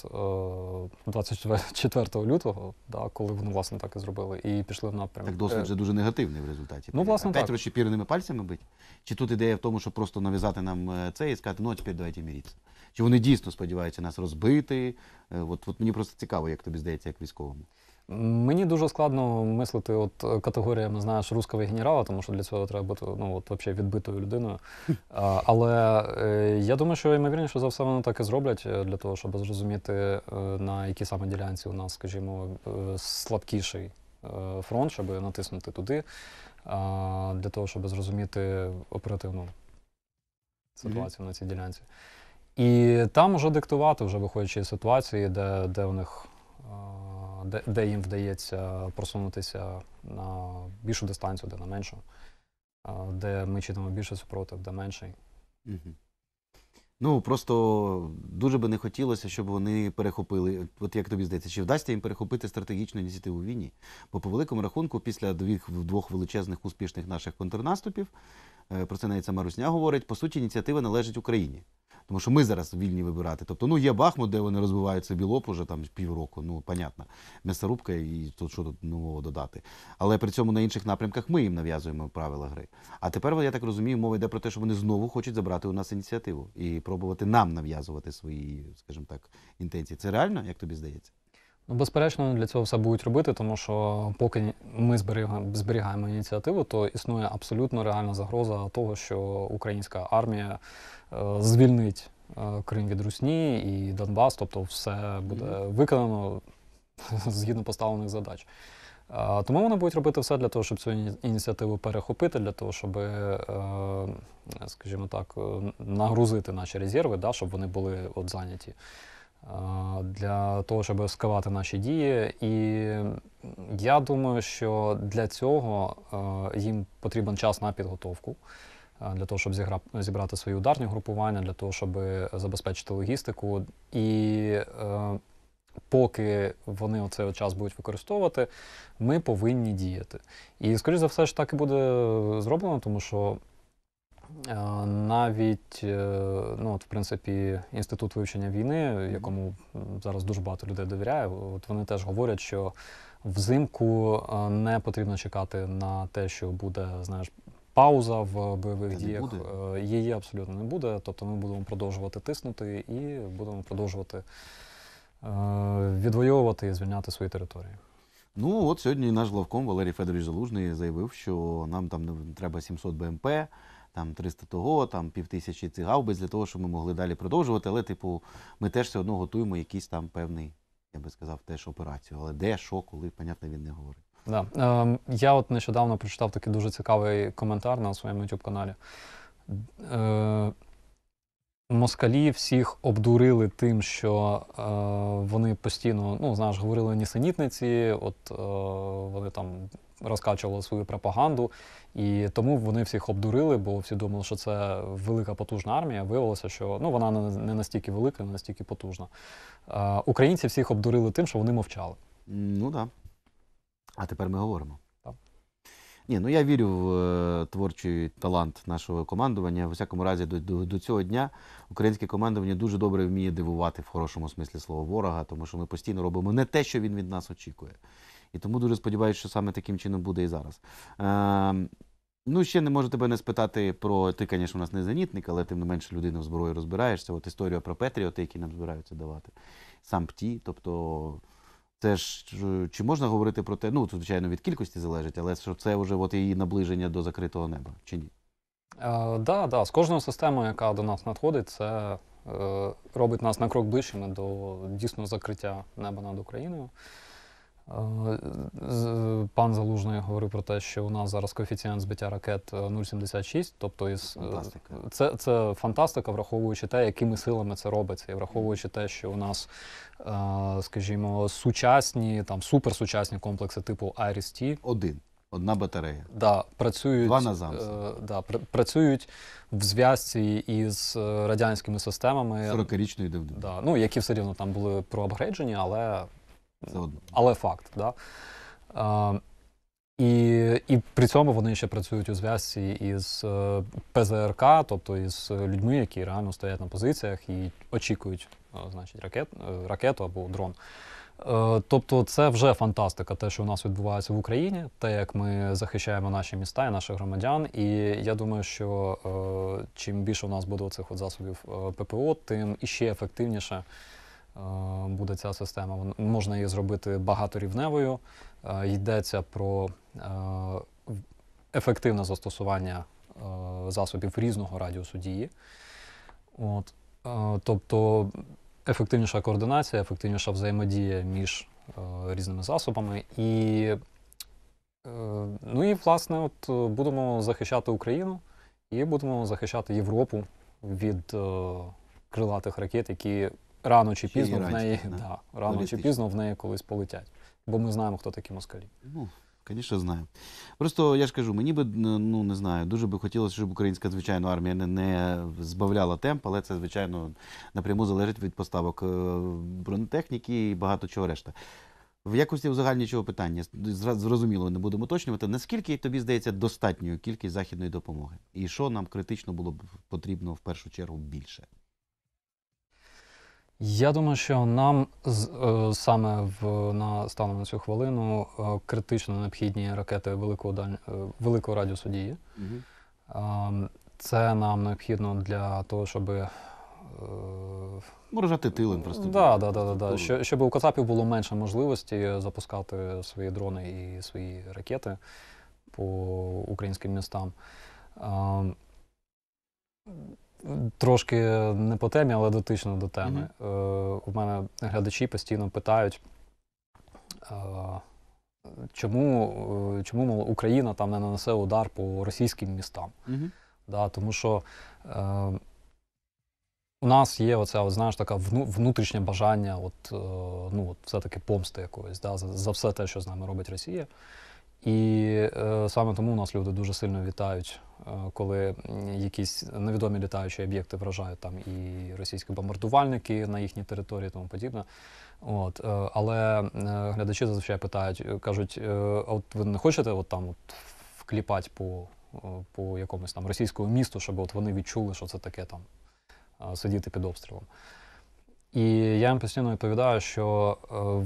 24 е, лютого, да, коли вони власне так і зробили, і пішли в напрямку. Так досвід вже е, дуже негативний в результаті. Ну, власне, Опять так. пірними пальцями бить? Чи тут ідея в тому, щоб просто нав'язати нам це і сказати, ну а тепер давайте міріться? Чи вони дійсно сподіваються нас розбити? От, от мені просто цікаво, як тобі здається, як військовому. Мені дуже складно мислити от е, категоріями знаєш руского генерала, тому що для цього треба бути ну от взагалі відбитою людиною. А, але е, я думаю, що ймовірніше за все вони так і зроблять е, для того, щоб зрозуміти е, на якій саме ділянці у нас, скажімо, е, слабкіший е, фронт, щоб натиснути туди, е, для того, щоб зрозуміти оперативну ситуацію mm -hmm. на цій ділянці. І там вже диктувати, вже виходячи з ситуації, де, де у них. Е, де, де їм вдається просунутися на більшу дистанцію, де на меншу, де ми читаємо більше супротив, де менший. Ну просто дуже би не хотілося, щоб вони перехопили. От як тобі здається, чи вдасться їм перехопити стратегічну ініціативу війні? Бо по великому рахунку, після двох величезних успішних наших контрнаступів, Е, про це навіть сама Русня говорить. По суті, ініціатива належить Україні. Тому що ми зараз вільні вибирати. Тобто, ну є Бахмут, де вони розбивають собі лоб уже там півроку. Ну, понятно, м'ясорубка і тут що тут нового додати. Але при цьому на інших напрямках ми їм нав'язуємо правила гри. А тепер, я так розумію, мова йде про те, що вони знову хочуть забрати у нас ініціативу і пробувати нам нав'язувати свої, скажімо так, інтенції. Це реально, як тобі здається? Ну, Безперечно, для цього все будуть робити, тому що поки ми зберігаємо, зберігаємо ініціативу, то існує абсолютно реальна загроза того, що українська армія е, звільнить е, Крим від Русні і Донбас, тобто все буде виконано згідно поставлених задач. Е, тому вони будуть робити все для того, щоб цю ініціативу перехопити, для того, щоб, е, скажімо так, е, нагрузити наші резерви, да, щоб вони були от зайняті для того, щоб розкривати наші дії. І я думаю, що для цього їм потрібен час на підготовку. Для того, щоб зібрати свої ударні групування, для того, щоб забезпечити логістику. І е, поки вони оцей час будуть використовувати, ми повинні діяти. І, скоріш за все, ж так і буде е, зроблено, тому що Е, навіть е, ну, от, в принципі, інститут вивчення війни, якому зараз дуже багато людей довіряє, от вони теж говорять, що взимку е, не потрібно чекати на те, що буде знаєш, пауза в бойових діях. Її абсолютно не буде. Тобто ми будемо продовжувати тиснути і будемо продовжувати відвоювати і звільняти свої території. Ну от сьогодні наш главком Валерій Федорович Залужний заявив, що нам там не треба 700 БМП там 300 того, там півтисячі цих гаубиць для того, щоб ми могли далі продовжувати. Але, типу, ми теж все одно готуємо якийсь там певний, я би сказав, теж операцію. Але де, що, коли, понятно, він не говорить. Да. Е, я от нещодавно прочитав такий дуже цікавий коментар на своєму youtube каналі. Е, Москалі всіх обдурили тим, що е, вони постійно, ну знаєш, говорили нісенітниці, от е, вони там розкачували свою пропаганду, і тому вони всіх обдурили, бо всі думали, що це велика потужна армія. Виявилося, що ну вона не настільки велика, не настільки потужна. Е, українці всіх обдурили тим, що вони мовчали. Ну так. Да. А тепер ми говоримо. Ні, ну я вірю в е, творчий талант нашого командування. В усякому разі, до, до до, цього дня українське командування дуже добре вміє дивувати в хорошому смислі слова ворога, тому що ми постійно робимо не те, що він від нас очікує. І тому дуже сподіваюся, що саме таким чином буде і зараз. Е, Ну, ще не можу тебе не спитати про ти, звісно, у нас не зенітник, але тим не менше людина в зброю розбираєшся. От історія про Петріоти, які нам збираються давати, сам ПТІ, тобто. Теж е, чи можна говорити про те, ну, звичайно, від кількості залежить, але що це вже от її наближення до закритого неба, чи ні? Так, е, да, да. з кожною системою, яка до нас надходить, це е, робить нас на крок ближчими до дійсно закриття неба над Україною. Е, пан Залужний говорив про те, що у нас зараз коефіцієнт збиття ракет 0,76, е, тобто із е, фантастика. це це фантастика, враховуючи те, якими силами це робиться, і враховуючи те, що у нас, скажімо, сучасні там суперсучасні комплекси типу IRIS-T. один. Одна батарея. Да, працюють Два на Е, да, пр працюють в зв'язці із радянськими системами 40-річної давнини. Да, ну, які все рівно там були проапгрейджені, але Заодно. Але факт, да? Е, і і при цьому вони ще працюють у зв'язці із е, ПЗРК, тобто із людьми, які реально стоять на позиціях і очікують е, значить, ракет, е, ракету або дрон. Тобто це вже фантастика, те, що у нас відбувається в Україні, те, як ми захищаємо наші міста і наших громадян. І я думаю, що чим більше у нас буде цих засобів ППО, тим іще ефективніше. Е, буде ця система. Можна її зробити багаторівневою. Е, йдеться про е, ефективне застосування засобів різного радіусу дії. От, Тобто ефективніша координація, ефективніша взаємодія між різними засобами. І, Ну і власне, от будемо захищати Україну і будемо захищати Європу від крилатих ракет, які рано чи пізно в неї да, рано чи пізно в неї колись полетять. Бо ми знаємо, хто такі москалі. Ну, звісно, знаю. Просто я ж кажу, мені би ну не знаю, дуже би хотілося, щоб українська звичайно армія не, не збавляла темп, але це, звичайно, напряму залежить від поставок е, бронетехніки і багато чого решта. В якості узагальнюючого питання зрозуміло, не будемо уточнювати. Наскільки тобі здається достатньою кількість західної допомоги, і що нам критично було б потрібно в першу чергу більше? Я думаю, що нам е, саме в на станом на цю хвилину е, критично необхідні ракети великого даль... Е, великого радіусу дії. Ем, це нам необхідно для того, щоб Морожати тилин просто. Да, да, да, да, Щоб, щоб у Кацапів було менше можливості запускати свої дрони і свої ракети по українським містам. Ем, Трошки не по темі, але дотично до теми. Mm -hmm. у мене глядачі постійно питають, е, чому е, чому мол, Україна там не нанесе удар по російським містам. Mm -hmm. Да, Тому що у нас є оця, от, знаєш, така внутрішнє бажання, от, ну, от все-таки помсти якоїсь да, за, за все те, що з нами робить Росія. І е, саме тому у нас люди дуже сильно вітають, е, коли якісь невідомі літаючі об'єкти вражають там і російські бомбардувальники на їхній території, і тому подібне. От, е, але глядачі зазвичай питають, кажуть: от ви не хочете от там от вкліпати по по якомусь там російському місту, щоб от вони відчули, що це таке там сидіти під обстрілом. І я їм постійно відповідаю, що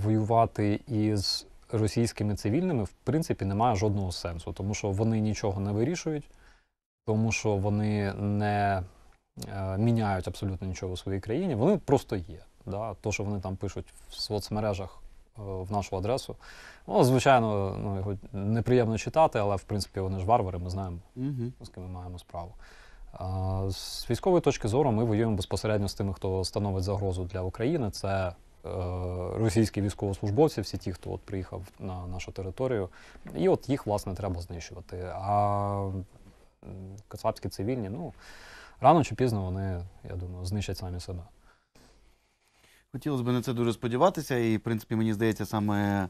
воювати із російськими цивільними в принципі немає жодного сенсу, тому що вони нічого не вирішують, тому що вони не е, міняють абсолютно нічого у своїй країні. Вони просто є. Да? То, що вони там пишуть в соцмережах е, в нашу адресу, ну, звичайно, ну, його неприємно читати, але в принципі вони ж варвари, ми знаємо, угу. з ким ми маємо справу. Е, з військової точки зору ми воюємо безпосередньо з тими, хто становить загрозу для України. Це Е, російські військовослужбовці, всі ті, хто от приїхав на нашу територію, і от їх власне треба знищувати. А кацапські цивільні, ну рано чи пізно вони, я думаю, знищать самі себе. Хотілося б на це дуже сподіватися, і в принципі мені здається, саме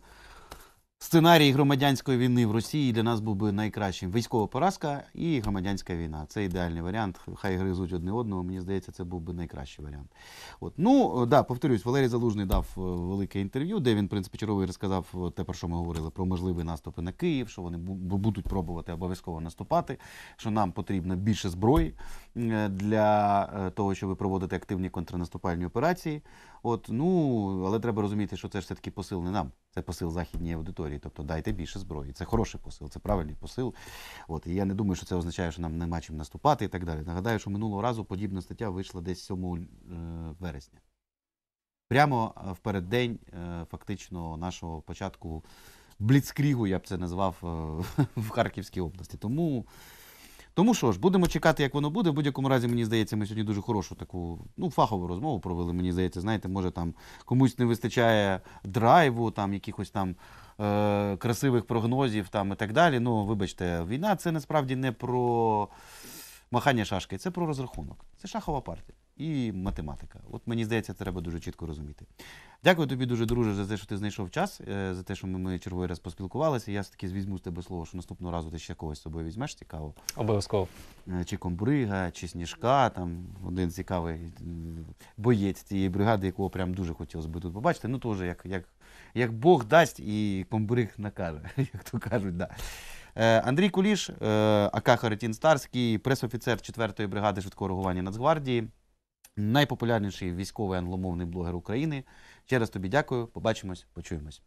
сценарій громадянської війни в Росії для нас був би найкращим. Військова поразка і громадянська війна. Це ідеальний варіант. Хай гризуть одне одного. Мені здається, це був би найкращий варіант. От ну да, повторюсь, Валерій Залужний дав е, велике інтерв'ю, де він в принципі черговий розказав е, те, про що ми говорили про можливі наступи на Київ, що вони будуть пробувати обов'язково наступати, що нам потрібно більше зброї е, для того, щоб проводити активні контрнаступальні операції. От, ну, Але треба розуміти, що це ж все-таки посил не нам, це посил західній аудиторії. Тобто дайте більше зброї. Це хороший посил, це правильний посил. От, І я не думаю, що це означає, що нам нема чим наступати і так далі. Нагадаю, що минулого разу подібна стаття вийшла десь 7 е, вересня. Прямо е, в переддень е, фактично нашого початку бліцкрігу, я б це назвав в Харківській області. Тому. Тому що ж, будемо чекати, як воно буде. В будь-якому разі, мені здається, ми сьогодні дуже хорошу таку ну, фахову розмову провели. Мені здається, знаєте, може там комусь не вистачає драйву, там якихось там е- красивих прогнозів там і так далі. Ну, вибачте, війна це насправді не про махання шашки, це про розрахунок. Це шахова партія і математика. От мені здається, треба дуже чітко розуміти. Дякую тобі дуже, друже, за те, що ти знайшов час, е, за те, що ми, ми черговий раз поспілкувалися. Я все-таки візьму з тебе слово, що наступного разу ти ще когось з собою візьмеш, цікаво. Обов'язково. Е, чи комбрига, чи сніжка, там один цікавий боєць цієї бригади, якого прям дуже хотілося би тут побачити. Ну, теж як як, як Бог дасть і комбриг накаже, як то кажуть, да. Е, Андрій Куліш, АК Харитін Старський, пресофіцер 4-ї бригади швидкого реагування Нацгвардії найпопулярніший військовий англомовний блогер України. Ще раз тобі дякую. Побачимось, почуємось.